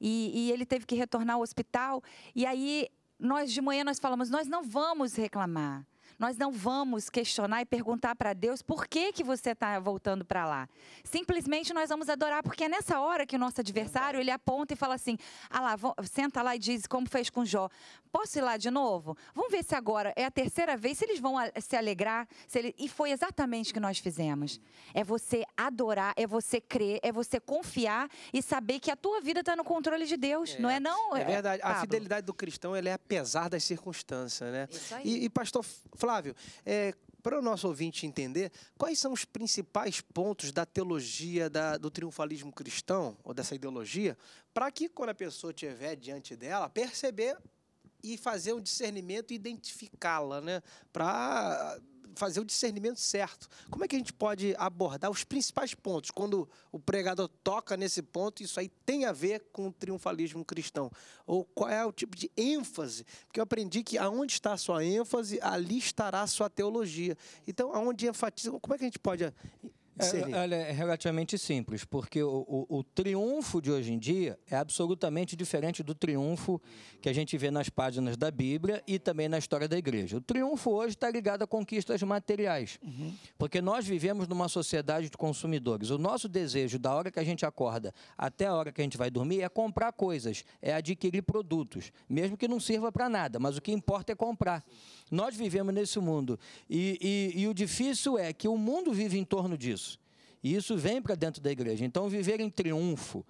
E, e ele teve que retornar ao hospital. E aí, nós de manhã, nós falamos, nós não vamos reclamar. Nós não vamos questionar e perguntar para Deus por que, que você está voltando para lá. Simplesmente nós vamos adorar, porque é nessa hora que o nosso adversário ele aponta e fala assim: ah lá, senta lá e diz, como fez com Jó, posso ir lá de novo? Vamos ver se agora é a terceira vez, se eles vão se alegrar. Se ele... E foi exatamente o que nós fizemos. É você adorar, é você crer, é você confiar e saber que a tua vida está no controle de Deus, é. não é não? É verdade. A fidelidade do cristão ele é apesar das circunstâncias, né? Isso aí. E, e pastor Flávio, é, para o nosso ouvinte entender, quais são os principais pontos da teologia da, do triunfalismo cristão, ou dessa ideologia, para que quando a pessoa estiver diante dela, perceber e fazer um discernimento e identificá-la, né? Para fazer o discernimento certo. Como é que a gente pode abordar os principais pontos? Quando o pregador toca nesse ponto, isso aí tem a ver com o triunfalismo cristão? Ou qual é o tipo de ênfase? Porque eu aprendi que aonde está a sua ênfase, ali estará a sua teologia. Então, aonde enfatiza, como é que a gente pode é, é olha, é relativamente simples, porque o, o, o, triunfo de hoje em dia é absolutamente diferente do triunfo que a gente vê nas páginas da Bíblia e também na história da igreja. O triunfo hoje está ligado a conquistas materiais, uhum. porque nós vivemos numa sociedade de consumidores. O nosso desejo, da hora que a gente acorda até a hora que a gente vai dormir, é comprar coisas, é adquirir produtos, mesmo que não sirva para nada, mas o que importa é comprar. Sim. Nós vivemos nesse mundo. E, e, e o difícil é que o mundo vive em torno disso. E isso vem para dentro da igreja. Então, viver em triunfo,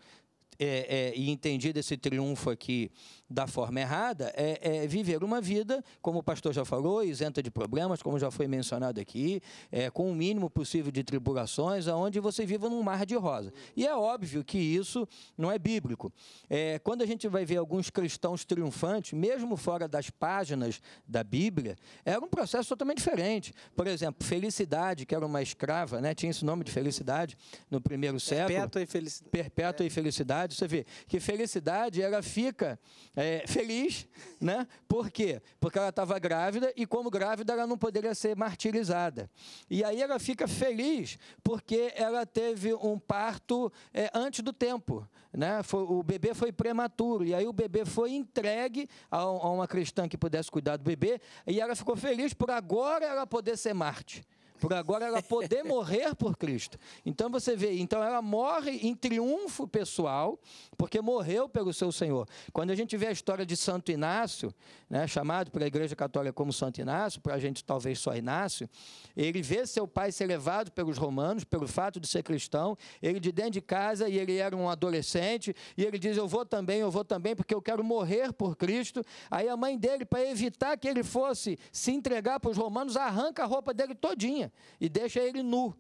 é, é, e entendido esse triunfo aqui da forma errada é, é, viver uma vida, como o pastor já falou, isenta de problemas, como já foi mencionado aqui, é, com o mínimo possível de tribulações, aonde você viva num mar de rosa. E é óbvio que isso não é bíblico. É, quando a gente vai ver alguns cristãos triunfantes, mesmo fora das páginas da Bíblia, era um processo totalmente diferente. Por exemplo, Felicidade, que era uma escrava, né, tinha esse nome de Felicidade no primeiro século. Perpétua e Felicidade. Perpétua e é. Felicidade. Você vê que Felicidade, ela fica é, feliz, né? Por quê? Porque ela estava grávida e, como grávida, ela não poderia ser martirizada. E aí ela fica feliz porque ela teve um parto é, antes do tempo, né? Foi, o bebê foi prematuro e aí o bebê foi entregue a, a uma cristã que pudesse cuidar do bebê e ela ficou feliz por agora ela poder ser Marte. Por agora ela poder morrer por Cristo. Então você vê, então ela morre em triunfo pessoal, porque morreu pelo seu Senhor. Quando a gente vê a história de Santo Inácio, né, chamado pela Igreja Católica como Santo Inácio, para a gente talvez só Inácio, ele vê seu pai ser levado pelos romanos, pelo fato de ser cristão, ele de dentro de casa e ele era um adolescente, e ele diz: Eu vou também, eu vou também, porque eu quero morrer por Cristo. Aí a mãe dele, para evitar que ele fosse se entregar para os romanos, arranca a roupa dele todinha e deixa ele nu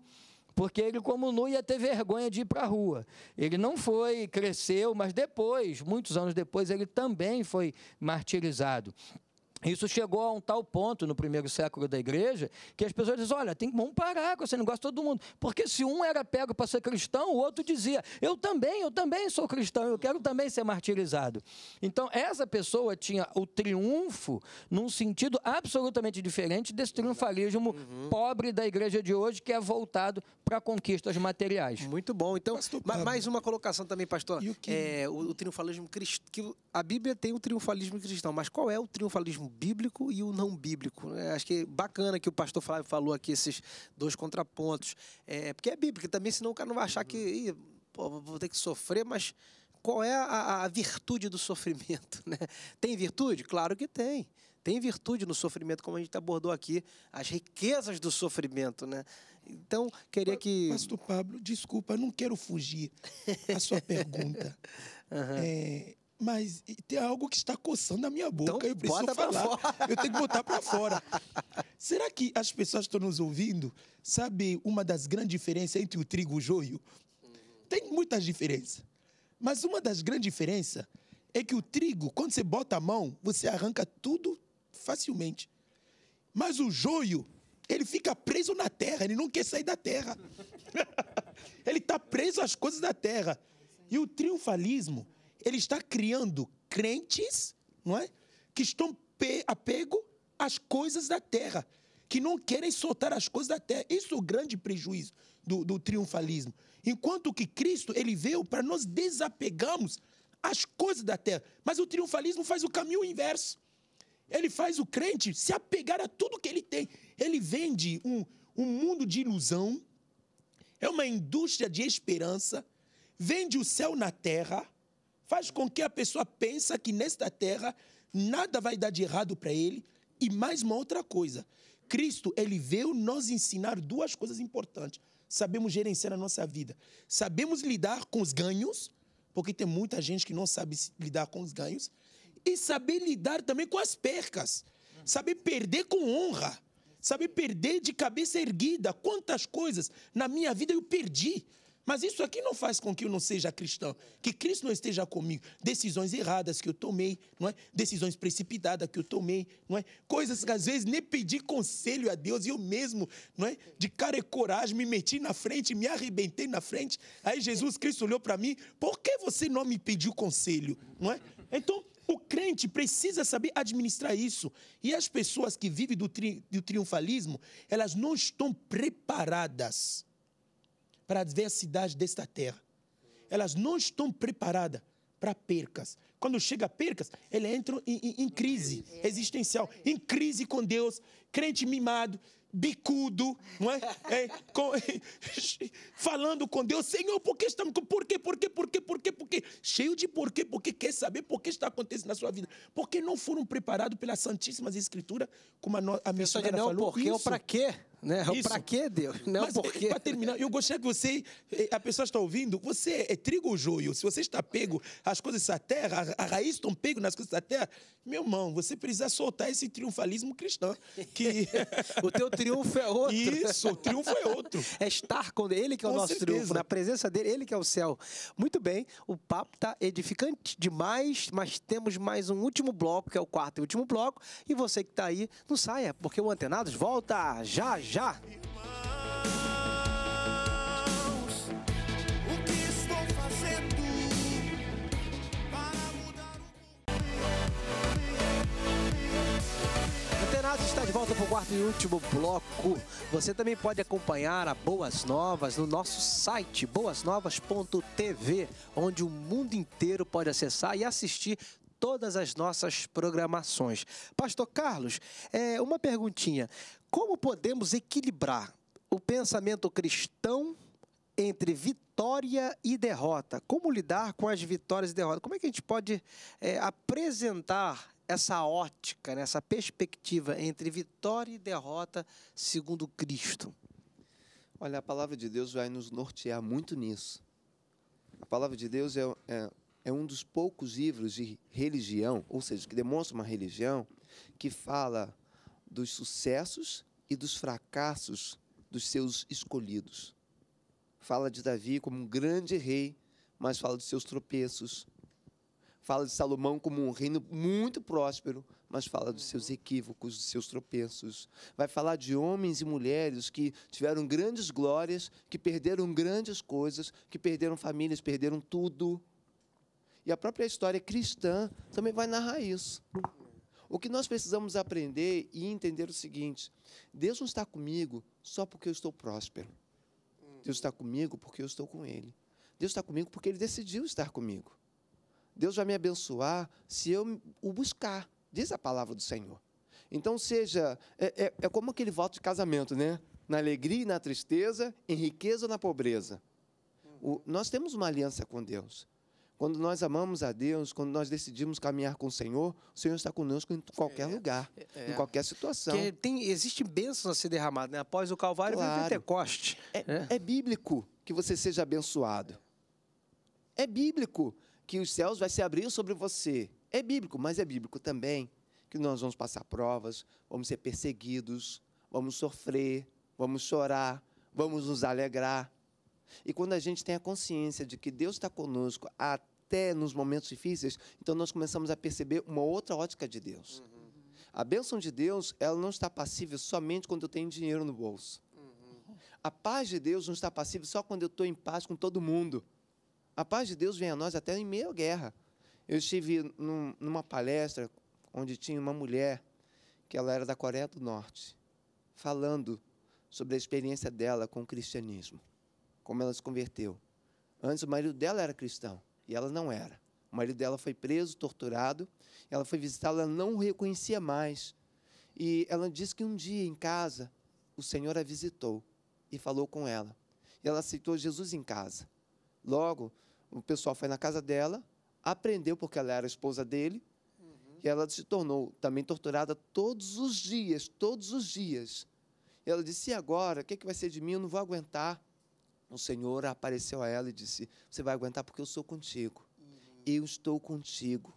porque ele, como nu, ia ter vergonha de ir para a rua. Ele não foi, cresceu, mas depois, muitos anos depois, ele também foi martirizado. Isso chegou a um tal ponto no primeiro século da igreja que as pessoas dizem: olha, tem, que parar com esse negócio todo mundo. Porque se um era pego para ser cristão, o outro dizia: eu também, eu também sou cristão, eu quero também ser martirizado. Então, essa pessoa tinha o triunfo num sentido absolutamente diferente desse triunfalismo uhum. pobre da igreja de hoje, que é voltado para conquistas materiais. Muito bom. Então, pastor, tá mais uma colocação também, pastor. E o, que... é, o, o triunfalismo cristão. A Bíblia tem o triunfalismo cristão, mas qual é o triunfalismo bíblico e o não bíblico. Né? acho que bacana que o pastor Flávio falou aqui esses dois contrapontos. É, porque é bíblico também, senão o cara não vai achar que uhum. pô, vou ter que sofrer, mas qual é a, a virtude do sofrimento? Né? Tem virtude? Claro que tem. Tem virtude no sofrimento, como a gente abordou aqui, as riquezas do sofrimento, né? Então, queria que. Pastor Pablo, desculpa, não quero fugir a sua pergunta. uhum. é, mas tem algo que está coçando a minha boca. Então, eu preciso falar. Eu tenho que botar para fora. Será que as pessoas que estão nos ouvindo sabem uma das grandes diferenças entre o trigo e o joio? Tem muitas diferenças. Mas uma das grandes diferenças é que o trigo, quando você bota a mão, você arranca tudo facilmente. Mas o joio, ele fica preso na terra, ele não quer sair da terra. ele está preso às coisas da terra. E o triunfalismo ele está criando crentes, não é? Que estão apego às coisas da terra, que não querem soltar as coisas da terra. Isso é o grande prejuízo do, do triunfalismo. Enquanto que Cristo, ele veio para nós desapegarmos as coisas da terra. Mas o triunfalismo faz o caminho inverso. Ele faz o crente se apegar a tudo que ele tem. Ele vende um, um mundo de ilusão, é uma indústria de esperança, vende o céu na terra faz com que a pessoa pense que nesta terra nada vai dar de errado para ele. E mais uma outra coisa, Cristo, ele veio nos ensinar duas coisas importantes. Sabemos gerenciar a nossa vida. Sabemos lidar com os ganhos, porque tem muita gente que não sabe lidar com os ganhos. E saber lidar também com as percas. Saber perder com honra. Saber perder de cabeça erguida. Quantas coisas na minha vida eu perdi mas isso aqui não faz com que eu não seja cristão, que Cristo não esteja comigo. Decisões erradas que eu tomei, não é? Decisões precipitadas que eu tomei, não é? Coisas que às vezes nem pedi conselho a Deus, e eu mesmo, não é? De cara e coragem me meti na frente, me arrebentei na frente. Aí Jesus Cristo olhou para mim: "Por que você não me pediu conselho?", não é? Então, o crente precisa saber administrar isso. E as pessoas que vivem do, tri, do triunfalismo, elas não estão preparadas para a adversidade desta terra. Elas não estão preparadas para percas. Quando chega percas, elas entram em, em, em crise existencial, em crise com Deus, crente mimado, bicudo, não é? é com, falando com Deus, Senhor, por que estamos com por quê, por quê, por quê, por quê, por quê? Cheio de por porque quer saber por que está acontecendo na sua vida. Porque não foram preparados pelas Santíssimas Escrituras, como a, no, a missionária falou. Por quê ou para quê? Né? Para que Deus? Não Mas, porque. Para terminar, eu gostaria que você, eh, a pessoa está ouvindo, você é trigo ou joio? Se você está pego, as coisas da terra, a, a raiz estão pego nas coisas da terra, meu irmão, você precisa soltar esse triunfalismo cristão. Que... o teu triunfo é outro. Isso, o triunfo é outro. é estar com ele que é o com nosso certeza. triunfo, na presença dele, ele que é o céu. Muito bem, o papo está edificante demais, mas temos mais um último bloco, que é o quarto e último bloco, e você que está aí, não saia, porque o Antenados volta já já já! o que estou fazendo para mudar o está de volta para o quarto e último bloco. Você também pode acompanhar a Boas Novas no nosso site boasnovas.tv, onde o mundo inteiro pode acessar e assistir todas as nossas programações. Pastor Carlos, é, uma perguntinha: como podemos equilibrar o pensamento cristão entre vitória e derrota? Como lidar com as vitórias e derrotas? Como é que a gente pode é, apresentar essa ótica, né, essa perspectiva entre vitória e derrota segundo Cristo? Olha, a palavra de Deus vai nos nortear muito nisso. A palavra de Deus é, é é um dos poucos livros de religião, ou seja, que demonstra uma religião, que fala dos sucessos e dos fracassos dos seus escolhidos. Fala de Davi como um grande rei, mas fala dos seus tropeços. Fala de Salomão como um reino muito próspero, mas fala dos seus uhum. equívocos, dos seus tropeços. Vai falar de homens e mulheres que tiveram grandes glórias, que perderam grandes coisas, que perderam famílias, perderam tudo e a própria história cristã também vai narrar isso. O que nós precisamos aprender e entender é o seguinte: Deus não está comigo só porque eu estou próspero. Deus está comigo porque eu estou com Ele. Deus está comigo porque Ele decidiu estar comigo. Deus vai me abençoar se eu o buscar, diz a palavra do Senhor. Então, seja, é, é, é como aquele voto de casamento, né? Na alegria e na tristeza, em riqueza ou na pobreza. O, nós temos uma aliança com Deus. Quando nós amamos a Deus, quando nós decidimos caminhar com o Senhor, o Senhor está conosco em qualquer é, lugar, é, é. em qualquer situação. Tem, existe bênção a ser derramada, né? Após o Calvário claro. vem o Pentecoste. É, né? é bíblico que você seja abençoado. É bíblico que os céus vão se abrir sobre você. É bíblico, mas é bíblico também que nós vamos passar provas, vamos ser perseguidos, vamos sofrer, vamos chorar, vamos nos alegrar, e quando a gente tem a consciência de que Deus está conosco até nos momentos difíceis, então nós começamos a perceber uma outra ótica de Deus. Uhum. A bênção de Deus, ela não está passível somente quando eu tenho dinheiro no bolso. Uhum. A paz de Deus não está passível só quando eu estou em paz com todo mundo. A paz de Deus vem a nós até em meio à guerra. Eu estive num, numa palestra onde tinha uma mulher que ela era da Coreia do Norte, falando sobre a experiência dela com o cristianismo como ela se converteu. Antes o marido dela era cristão e ela não era. O marido dela foi preso, torturado. Ela foi visitá-la, não o reconhecia mais. E ela disse que um dia em casa o Senhor a visitou e falou com ela. E ela aceitou Jesus em casa. Logo, o pessoal foi na casa dela, aprendeu porque ela era esposa dele, uhum. e ela se tornou também torturada todos os dias, todos os dias. E ela disse: e agora? O que, é que vai ser de mim? Eu não vou aguentar o Senhor apareceu a ela e disse: Você vai aguentar porque eu sou contigo. Eu estou contigo.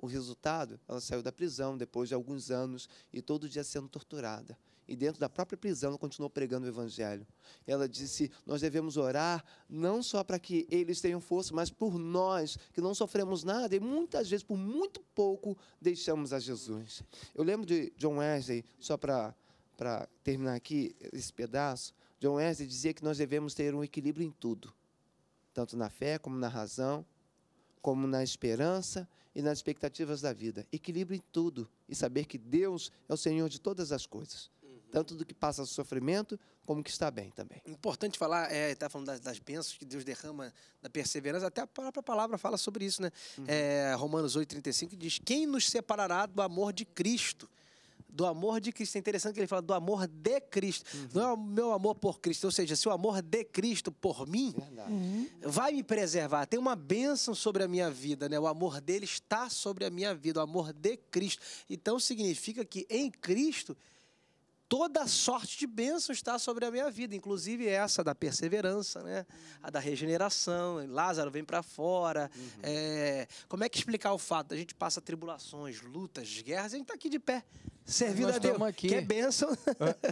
O resultado, ela saiu da prisão depois de alguns anos e todo dia sendo torturada. E dentro da própria prisão, ela continuou pregando o Evangelho. Ela disse: Nós devemos orar não só para que eles tenham força, mas por nós, que não sofremos nada e muitas vezes, por muito pouco, deixamos a Jesus. Eu lembro de John Wesley, só para terminar aqui esse pedaço, John Wesley dizia que nós devemos ter um equilíbrio em tudo, tanto na fé como na razão, como na esperança e nas expectativas da vida. Equilíbrio em tudo e saber que Deus é o Senhor de todas as coisas. Uhum. Tanto do que passa sofrimento, como que está bem também. Importante falar, é, está falando das, das, bênçãos que Deus derrama da perseverança, até a própria palavra fala sobre isso, né? Uhum. É, Romanos 8,35 diz: Quem nos separará do amor de Cristo? do amor de Cristo. É interessante que ele fala do amor de Cristo. Uhum. Não é o meu amor por Cristo. Ou seja, se o amor de Cristo por mim uhum. vai me preservar. Tem uma bênção sobre a minha vida, né? O amor dele está sobre a minha vida, o amor de Cristo. Então significa que em Cristo toda sorte de bênção está sobre a minha vida, inclusive essa da perseverança, né? a da regeneração, Lázaro vem para fora. Uhum. É... como é que explicar o fato? A gente passa tribulações, lutas, guerras, e a gente está aqui de pé, servindo a Deus, aqui. que é bênção.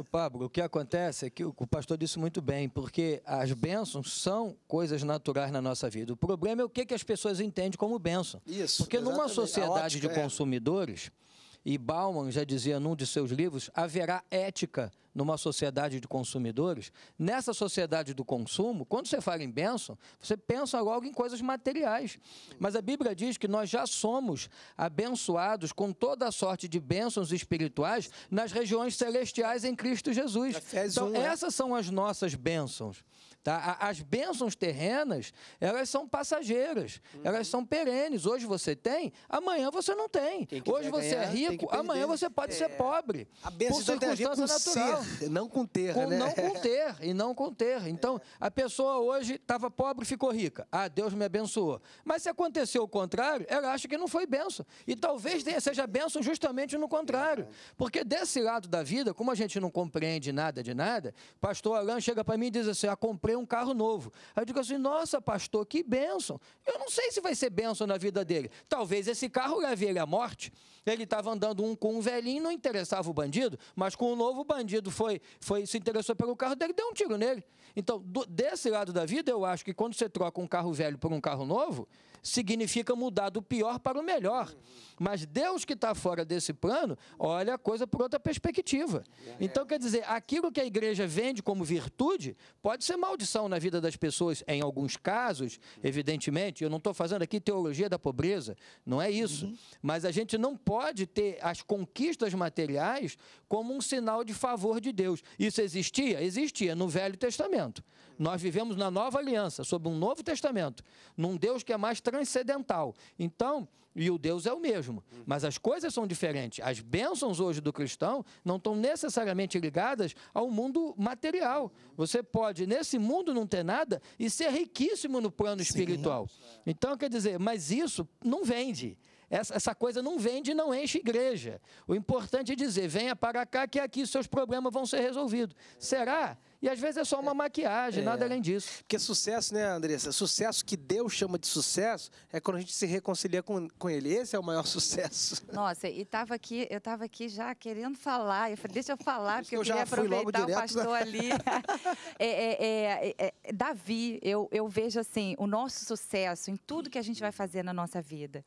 O Pablo, o que acontece é que o pastor disse muito bem, porque as bênçãos são coisas naturais na nossa vida. O problema é o que, que as pessoas entendem como bênção. Isso, porque numa é sociedade ótica, de é. consumidores... É e Bauman já dizia num de seus livros, haverá ética numa sociedade de consumidores. Nessa sociedade do consumo, quando você fala em bênção, você pensa logo em coisas materiais. Mas a Bíblia diz que nós já somos abençoados com toda a sorte de bênçãos espirituais nas regiões celestiais em Cristo Jesus. Então, né? essas são as nossas bênçãos. Tá? As bênçãos terrenas, elas são passageiras, uhum. elas são perenes. Hoje você tem, amanhã você não tem. Hoje você é ganhar, é rico, amanhã você pode é. ser pobre. A bênção por é circunstância natural. Ser, não com ter, com, né? Não com ter, e não com ter. Então, é. a pessoa hoje estava pobre e ficou rica. Ah, Deus me abençoou. Mas se aconteceu o contrário, ela acha que não foi bênção. E talvez seja bênção justamente no contrário. Porque desse lado da vida, como a gente não compreende nada de nada, pastor Alain chega para mim e diz assim, ah, comprei ganhou um carro novo. Aí eu digo assim: nossa, pastor, que bênção. Eu não sei se vai ser bênção na vida dele. Talvez esse carro leve ele à morte. Ele estava andando um com um velhinho, não interessava o bandido, mas com o um novo, o bandido foi, foi, se interessou pelo carro dele, deu um tiro nele. Então, do, desse lado da vida, eu acho que quando você troca um carro velho por um carro novo, significa mudar do pior para o melhor. Uhum. Mas Deus que está fora desse plano, olha a coisa por outra perspectiva. Então, quer dizer, aquilo que a igreja vende como virtude pode ser maldição na vida das pessoas, em alguns casos, evidentemente. Eu não estou fazendo aqui teologia da pobreza, não é isso. Uhum. Mas a gente não pode ter as conquistas materiais como um sinal de favor de Deus. Isso existia? Existia no Velho Testamento. Nós vivemos na nova aliança, sob um novo testamento, num Deus que é mais transcendental. Então, e o Deus é o mesmo, mas as coisas são diferentes. As bênçãos hoje do cristão não estão necessariamente ligadas ao mundo material. Você pode, nesse mundo, não ter nada e ser riquíssimo no plano espiritual. Então, quer dizer, mas isso não vende. Essa, essa, coisa não vende e não enche igreja. O importante é dizer: venha para cá, que aqui seus problemas vão ser resolvidos. Será? E às vezes é só uma é. maquiagem, é. nada além disso. Porque sucesso, né, Andressa? Sucesso que Deus chama de sucesso é quando a gente se reconcilia com, com ele. Esse é o maior sucesso. Nossa, e tava aqui, eu estava aqui já querendo falar. Eu falei, deixa eu falar, porque eu, eu queria aproveitar o né? pastor ali. É, é, é, é, Davi, eu, eu vejo assim, o nosso sucesso em tudo que a gente vai fazer na nossa vida.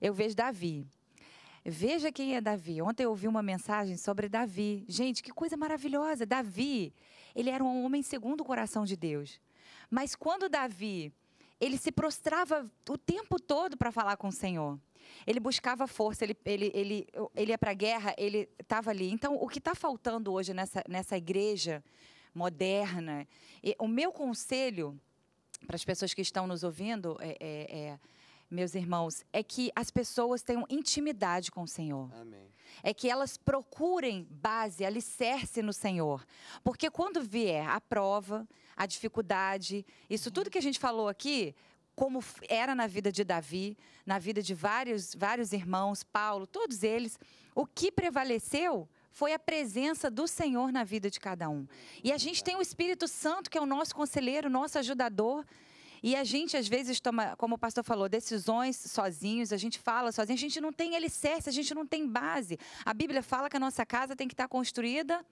Eu vejo Davi. Veja quem é Davi. Ontem eu ouvi uma mensagem sobre Davi. Gente, que coisa maravilhosa! Davi, ele era um homem segundo o coração de Deus. Mas quando Davi, ele se prostrava o tempo todo para falar com o Senhor. Ele buscava força, ele, ele, ele, ele ia para a guerra, ele estava ali. Então, o que está faltando hoje nessa, nessa igreja moderna, e, o meu conselho para as pessoas que estão nos ouvindo é, é, é meus irmãos, é que as pessoas tenham intimidade com o Senhor. Amém. É que elas procurem base, alicerce no Senhor. Porque quando vier a prova, a dificuldade, isso tudo que a gente falou aqui, como era na vida de Davi, na vida de vários, vários irmãos, Paulo, todos eles, o que prevaleceu foi a presença do Senhor na vida de cada um. E a gente tem o Espírito Santo, que é o nosso conselheiro, nosso ajudador, e a gente, às vezes, toma, como o pastor falou, decisões sozinhos, a gente fala sozinho, a gente não tem alicerce, a gente não tem base. A Bíblia fala que a nossa casa tem que estar construída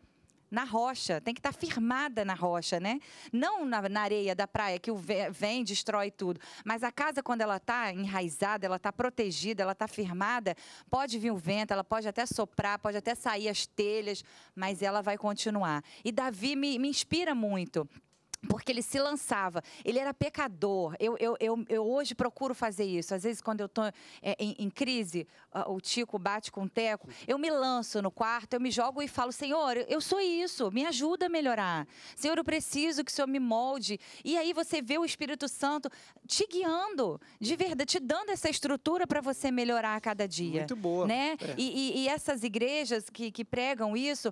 na rocha, tem que estar firmada na rocha, né? Não na, na areia da praia que o vem destrói tudo, mas a casa quando ela está enraizada, ela está protegida, ela está firmada, pode vir o vento, ela pode até soprar, pode até sair as telhas, mas ela vai continuar. E Davi me, me inspira muito porque ele se lançava, ele era pecador. Eu, eu, eu, eu hoje procuro fazer isso. Às vezes, quando eu estou é, em, em, crise, ah, o Tico bate com o Teco, eu me lanço no quarto, eu me jogo e falo: Senhor, eu sou isso, me ajuda a melhorar. Senhor, eu preciso que o Senhor me molde. E aí você vê o Espírito Santo te guiando, de verdade, te dando essa estrutura para você melhorar a cada dia. Muito boa. Né? É. E, e, e, essas igrejas que, que pregam isso,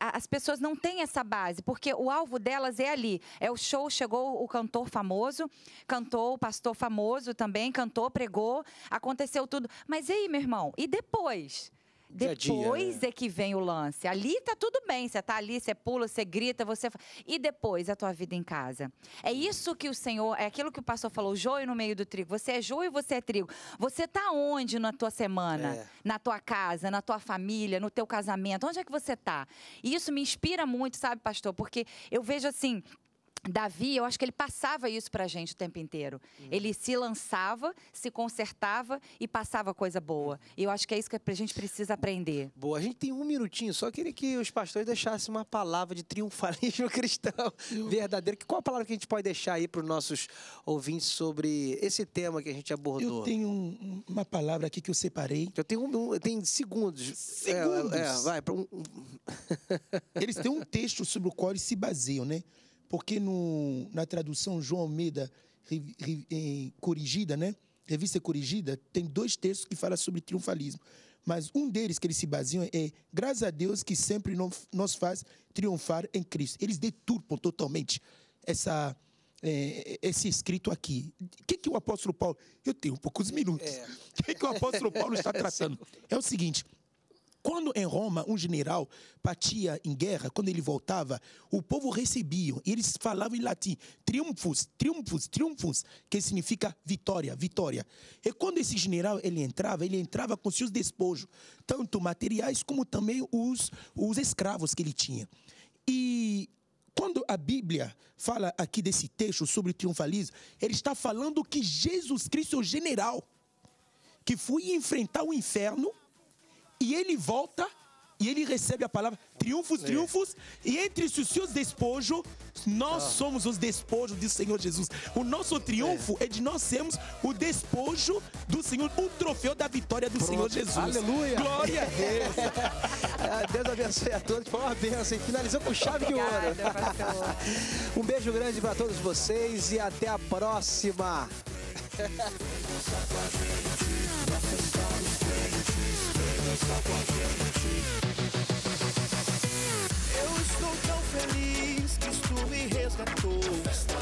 as pessoas não têm essa base, porque o alvo delas é ali. É o show chegou o cantor famoso, cantou o pastor famoso também, cantou, pregou, aconteceu tudo. Mas e aí, meu irmão, e depois? Depois dia, né? é que vem o lance. Ali tá tudo bem, você tá ali, você pula, você grita, você e depois a tua vida em casa. É isso que o Senhor, é aquilo que o pastor falou, joio no meio do trigo. Você é joio e você é trigo. Você tá onde na tua semana? É. Na tua casa, na tua família, no teu casamento? Onde é que você tá? E isso me inspira muito, sabe, pastor? Porque eu vejo assim, Davi, eu acho que ele passava isso para a gente o tempo inteiro. Hum. Ele se lançava, se consertava e passava coisa boa. Hum. E eu acho que é isso que a gente precisa aprender. Boa, a gente tem um minutinho, só queria que os pastores deixassem uma palavra de triunfalismo cristão verdadeiro. Qual a palavra que a gente pode deixar aí para os nossos ouvintes sobre esse tema que a gente abordou? Eu tenho um, uma palavra aqui que eu separei. Eu tenho, um, eu tenho segundos. Segundos? É, é vai. Um... Eles têm um texto sobre o qual eles se baseiam, né? porque no, na tradução João Almeida em, eh, corrigida, né? Revista corrigida, tem dois textos que falam sobre triunfalismo. Mas um deles que eles se baseiam é graças a Deus que sempre nos faz triunfar em Cristo. Eles deturpam totalmente essa é, esse escrito aqui. O que, que o apóstolo Paulo. Eu tenho poucos minutos. O é. que, que o apóstolo Paulo está tratando? É o seguinte: quando em Roma um general partia em guerra, quando ele voltava, o povo recebia e eles falavam em latim: triunfos, triunfos, triunfos, que significa vitória, vitória. E quando esse general ele entrava, ele entrava com seus despojos, tanto materiais como também os, os escravos que ele tinha. E quando a Bíblia fala aqui desse texto sobre triunfalismo, ele está falando que Jesus Cristo é o general que foi enfrentar o inferno e ele volta e ele recebe a palavra triunfos, é. triunfos, e entre os seus despojos, nós ah. somos os despojos do Senhor Jesus. O nosso triunfo é. é, de nós sermos o despojo do Senhor, o troféu da vitória do Pronto. Senhor Jesus. Aleluia! Glória a Deus! Ah, Deus abençoe a todos, foi uma bênção. E finalizou com chave de ouro. um beijo grande para todos vocês e até a próxima. está a gente. Eu estou tão feliz que isto me resgatou.